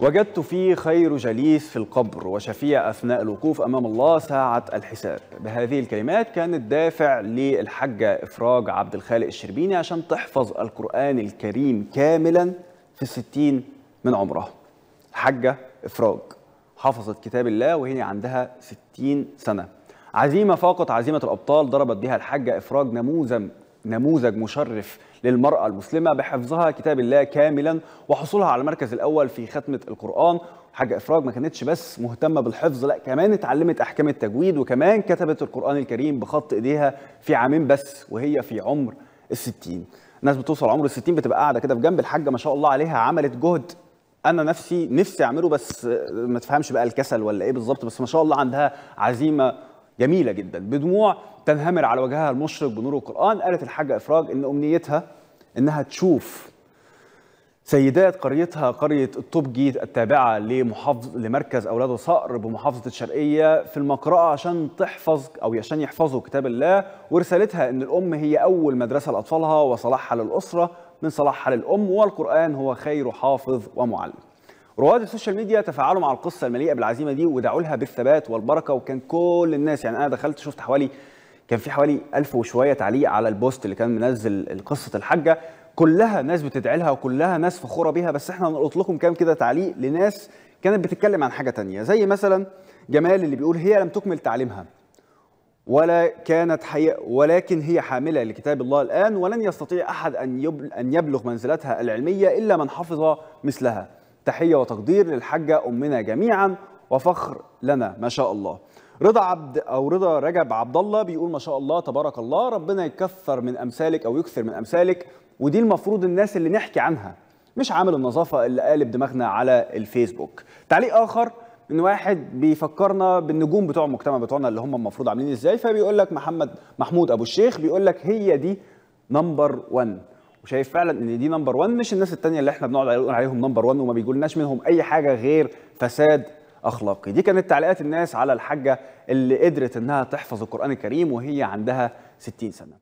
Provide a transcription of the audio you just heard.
وجدت فيه خير جليس في القبر وشفيع أثناء الوقوف أمام الله ساعة الحساب بهذه الكلمات كان الدافع للحجة إفراج عبد الخالق الشربيني عشان تحفظ القرآن الكريم كاملا في الستين من عمرها حجة إفراج حفظت كتاب الله وهي عندها ستين سنة عزيمة فاقت عزيمة الأبطال ضربت بها الحجة إفراج نموذج نموذج مشرف للمرأة المسلمة بحفظها كتاب الله كاملا وحصولها على المركز الأول في ختمة القرآن حاجة إفراج ما كانتش بس مهتمة بالحفظ لا كمان اتعلمت أحكام التجويد وكمان كتبت القرآن الكريم بخط إيديها في عامين بس وهي في عمر الستين ناس بتوصل عمر الستين بتبقى قاعدة كده في جنب الحاجة ما شاء الله عليها عملت جهد انا نفسي نفسي اعمله بس ما تفهمش بقى الكسل ولا ايه بالظبط بس ما شاء الله عندها عزيمه جميله جدا بدموع تنهمر على وجهها المشرق بنور القران قالت الحاجه افراج ان امنيتها انها تشوف سيدات قريتها قرية الطبجي التابعة لمحافظ لمركز أولاد صقر بمحافظة الشرقية في المقرأة عشان تحفظ أو عشان يحفظوا كتاب الله ورسالتها إن الأم هي أول مدرسة لأطفالها وصلاحها للأسرة من صلاحها للأم والقرآن هو خير حافظ ومعلم رواد السوشيال ميديا تفاعلوا مع القصه المليئه بالعزيمه دي ودعوا لها بالثبات والبركه وكان كل الناس يعني انا دخلت شفت حوالي كان في حوالي ألف وشويه تعليق على البوست اللي كان منزل قصه الحاجه كلها ناس بتدعي لها وكلها ناس فخوره بيها بس احنا هنلقط لكم كام كده تعليق لناس كانت بتتكلم عن حاجه تانية زي مثلا جمال اللي بيقول هي لم تكمل تعليمها ولا كانت حي... ولكن هي حامله لكتاب الله الان ولن يستطيع احد ان ان يبلغ منزلتها العلميه الا من حفظ مثلها تحية وتقدير للحاجة أمنا جميعا وفخر لنا ما شاء الله رضا عبد او رضا رجب عبد الله بيقول ما شاء الله تبارك الله ربنا يكثر من امثالك او يكثر من امثالك ودي المفروض الناس اللي نحكي عنها مش عامل النظافه اللي قالب دماغنا على الفيسبوك تعليق اخر من واحد بيفكرنا بالنجوم بتوع المجتمع بتوعنا اللي هم المفروض عاملين ازاي فبيقول لك محمد محمود ابو الشيخ بيقول لك هي دي نمبر 1 وشايف فعلا ان دي نمبر 1 مش الناس التانية اللي احنا بنقعد نقول عليهم نمبر 1 وما بيجولناش منهم اي حاجه غير فساد اخلاقي دي كانت تعليقات الناس على الحاجه اللي قدرت انها تحفظ القران الكريم وهي عندها 60 سنه